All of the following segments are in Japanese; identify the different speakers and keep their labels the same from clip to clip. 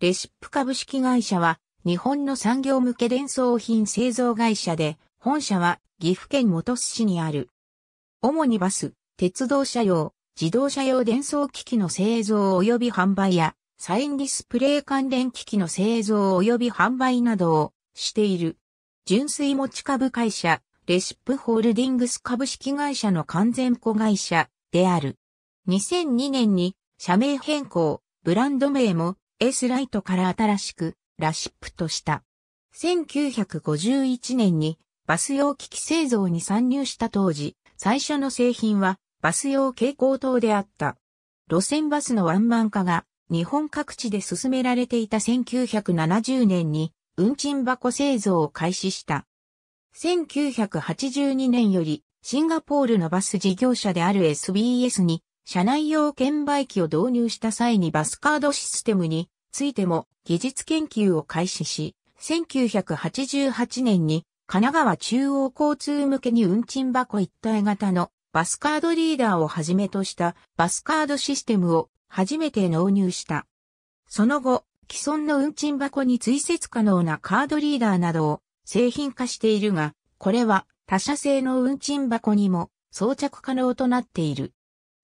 Speaker 1: レシップ株式会社は、日本の産業向け伝送品製造会社で、本社は岐阜県本巣市にある。主にバス、鉄道車用、自動車用伝送機器の製造及び販売や、サインディスプレイ関連機器の製造及び販売などをしている。純粋持ち株会社、レシップホールディングス株式会社の完全子会社である。2002年に社名変更、ブランド名も S ライトから新しくラシップとした。1951年にバス用機器製造に参入した当時、最初の製品はバス用蛍光灯であった。路線バスのワンマン化が日本各地で進められていた1970年に運賃箱製造を開始した。1982年よりシンガポールのバス事業者である SBS に車内用券売機を導入した際にバスカードシステムについても技術研究を開始し、1988年に神奈川中央交通向けに運賃箱一体型のバスカードリーダーをはじめとしたバスカードシステムを初めて納入した。その後、既存の運賃箱に追跡可能なカードリーダーなどを製品化しているが、これは他社製の運賃箱にも装着可能となっている。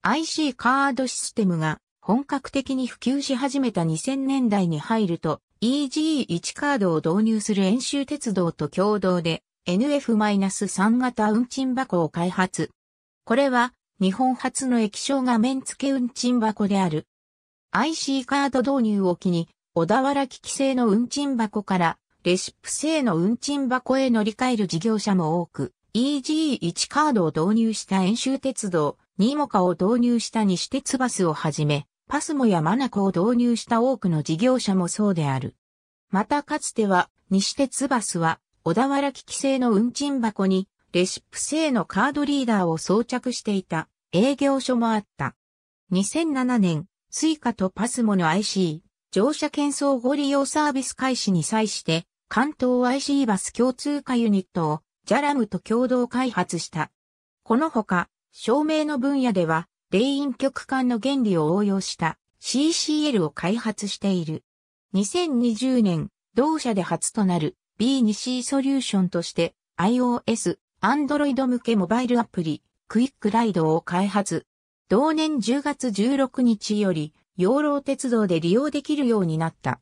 Speaker 1: IC カードシステムが本格的に普及し始めた2000年代に入ると EG1 カードを導入する演習鉄道と共同で NF-3 型運賃箱を開発。これは日本初の液晶画面付け運賃箱である。IC カード導入を機に小田原機器製の運賃箱からレシップ製の運賃箱へ乗り換える事業者も多く EG1 カードを導入した演習鉄道。ニーモカを導入した西鉄バスをはじめ、パスモやマナコを導入した多くの事業者もそうである。またかつては、西鉄バスは、小田原機器製の運賃箱に、レシップ製のカードリーダーを装着していた営業所もあった。2007年、スイカとパスモの IC、乗車券相ご利用サービス開始に際して、関東 IC バス共通化ユニットを、ジャラムと共同開発した。このほか、照明の分野では、レイン極管の原理を応用した CCL を開発している。2020年、同社で初となる B2C ソリューションとして iOS、Android 向けモバイルアプリ、クイックライドを開発。同年10月16日より、養老鉄道で利用できるようになった。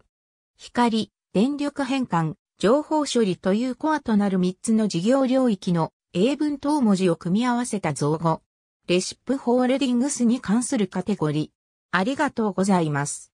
Speaker 1: 光、電力変換、情報処理というコアとなる3つの事業領域の英文等文字を組み合わせた造語。レシップホールディングスに関するカテゴリー。ありがとうございます。